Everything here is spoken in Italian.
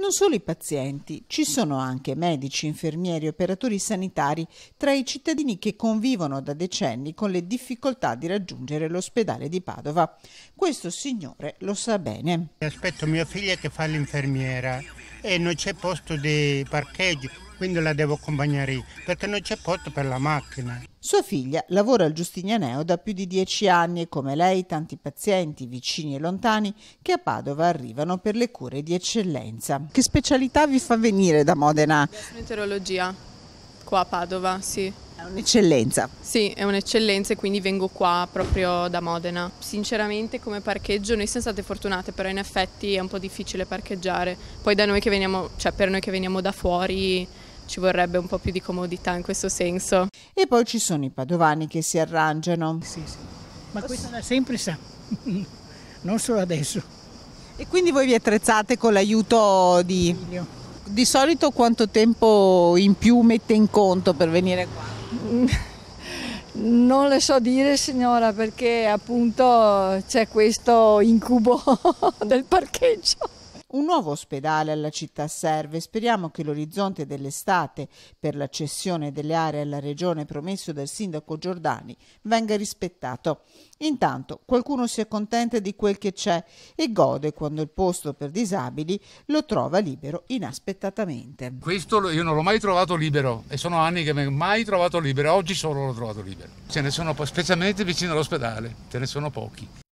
Non solo i pazienti, ci sono anche medici, infermieri, operatori sanitari tra i cittadini che convivono da decenni con le difficoltà di raggiungere l'ospedale di Padova. Questo signore lo sa bene. Aspetto mia figlia che fa l'infermiera e non c'è posto di parcheggio quindi la devo accompagnare io, perché non c'è posto per la macchina. Sua figlia lavora al Giustinianeo da più di dieci anni e come lei tanti pazienti vicini e lontani che a Padova arrivano per le cure di eccellenza. Che specialità vi fa venire da Modena? Gastroenterologia, qua a Padova, sì. È un'eccellenza. Sì, è un'eccellenza e quindi vengo qua proprio da Modena. Sinceramente come parcheggio noi siamo state fortunate, però in effetti è un po' difficile parcheggiare. Poi da noi che veniamo, cioè per noi che veniamo da fuori ci vorrebbe un po' più di comodità in questo senso. E poi ci sono i padovani che si arrangiano. Sì, sì. Ma questo da sempre sa, non solo adesso. E quindi voi vi attrezzate con l'aiuto di... Figlio. Di solito quanto tempo in più mette in conto per venire qua? Non le so dire signora perché appunto c'è questo incubo del parcheggio. Un nuovo ospedale alla città serve. Speriamo che l'orizzonte dell'estate per la cessione delle aree alla regione promesso dal sindaco Giordani venga rispettato. Intanto qualcuno si accontenta di quel che c'è e gode quando il posto per disabili lo trova libero inaspettatamente. Questo io non l'ho mai trovato libero e sono anni che non l'ho mai trovato libero, oggi solo l'ho trovato libero. Ce ne sono specialmente vicino all'ospedale, ce ne sono pochi.